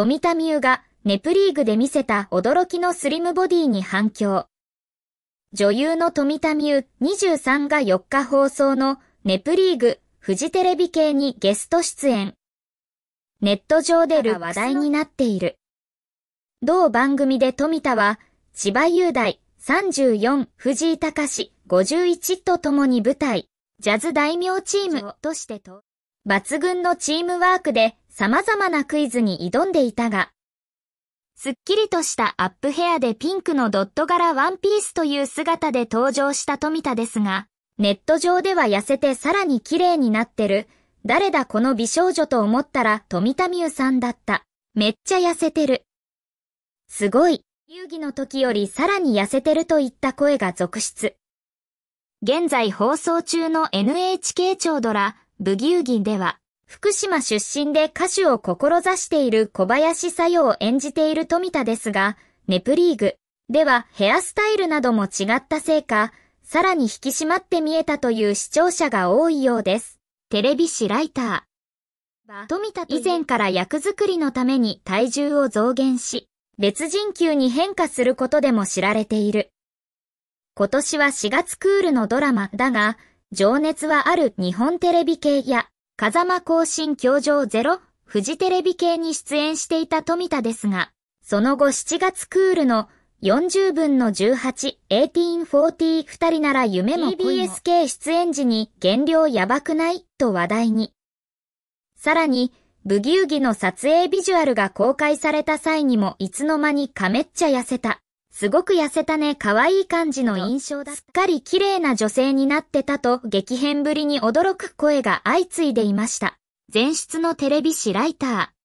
富田美優がネプリーグで見せた驚きのスリムボディに反響。女優の富田美優23が4日放送のネプリーグフジテレビ系にゲスト出演。ネット上でる話題になっている。同番組で富田は千葉雄大34藤井隆51と共に舞台、ジャズ大名チームとしてと。抜群のチームワークで様々なクイズに挑んでいたが、すっきりとしたアップヘアでピンクのドット柄ワンピースという姿で登場した富田ですが、ネット上では痩せてさらに綺麗になってる、誰だこの美少女と思ったら富田美優さんだった。めっちゃ痩せてる。すごい、遊戯の時よりさらに痩せてるといった声が続出。現在放送中の NHK 長ドラ、ブギウギンでは、福島出身で歌手を志している小林さよを演じている富田ですが、ネプリーグではヘアスタイルなども違ったせいか、さらに引き締まって見えたという視聴者が多いようです。テレビ誌ライター。富田以前から役作りのために体重を増減し、別人級に変化することでも知られている。今年は4月クールのドラマだが、情熱はある日本テレビ系や、風間更新教場ゼロ、富士テレビ系に出演していた富田ですが、その後7月クールの40分の18、1840二人なら夢も b s k 出演時に減量やばくないと話題に。さらに、ブギウギの撮影ビジュアルが公開された際にもいつの間にかめっちゃ痩せたすごく痩せたね、可愛い感じの印象だ。すっかり綺麗な女性になってたと激変ぶりに驚く声が相次いでいました。前出のテレビ誌ライター。